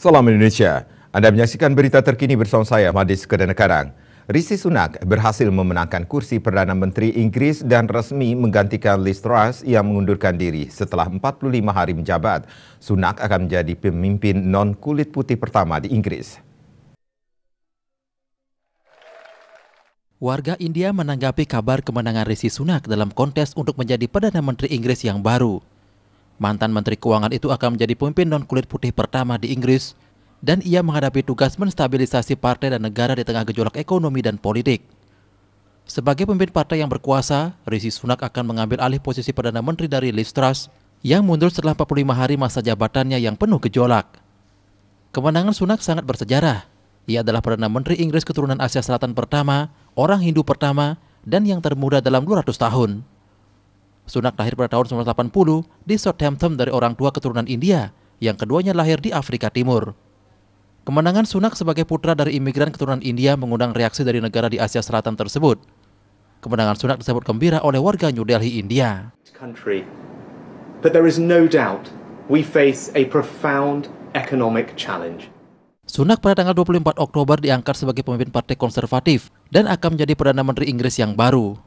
Salam Indonesia. Anda menyaksikan berita terkini bersama saya, Madis Kedenekarang. Rishi Sunak berhasil memenangkan kursi Perdana Menteri Inggris dan resmi menggantikan Liz Truss yang mengundurkan diri setelah 45 hari menjabat. Sunak akan menjadi pemimpin non-kulit putih pertama di Inggris. Warga India menanggapi kabar kemenangan Rishi Sunak dalam kontes untuk menjadi Perdana Menteri Inggris yang baru. Mantan Menteri Keuangan itu akan menjadi pemimpin non-kulit putih pertama di Inggris dan ia menghadapi tugas menstabilisasi partai dan negara di tengah gejolak ekonomi dan politik. Sebagai pemimpin partai yang berkuasa, Rishi Sunak akan mengambil alih posisi Perdana Menteri dari Liz Truss yang mundur setelah 45 hari masa jabatannya yang penuh gejolak. Kemenangan Sunak sangat bersejarah. Ia adalah Perdana Menteri Inggris keturunan Asia Selatan pertama, orang Hindu pertama, dan yang termuda dalam 200 tahun. Sunak lahir pada tahun 1980 di Southampton dari orang tua keturunan India, yang keduanya lahir di Afrika Timur. Kemenangan Sunak sebagai putra dari imigran keturunan India mengundang reaksi dari negara di Asia Selatan tersebut. Kemenangan Sunak disebut gembira oleh warga New Delhi, India. Sunak pada tanggal 24 Oktober diangkat sebagai pemimpin Partai Konservatif dan akan menjadi Perdana Menteri Inggris yang baru.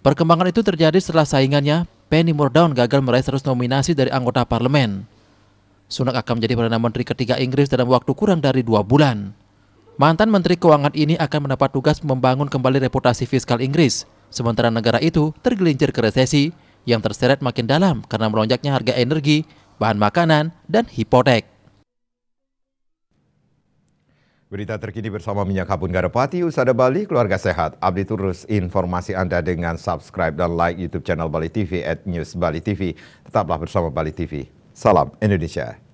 Perkembangan itu terjadi setelah saingannya Penny Mordaunt gagal meraih 100 nominasi dari anggota parlemen. Sunak akan menjadi Perdana Menteri ketiga Inggris dalam waktu kurang dari dua bulan. Mantan Menteri Keuangan ini akan mendapat tugas membangun kembali reputasi fiskal Inggris, sementara negara itu tergelincir ke resesi yang terseret makin dalam karena melonjaknya harga energi, bahan makanan, dan hipotek. Berita terkini bersama Minyak Kabun Garapati, Usada Bali, Keluarga Sehat. Update terus informasi Anda dengan subscribe dan like YouTube channel Bali TV at News Bali TV. Tetaplah bersama Bali TV. Salam Indonesia.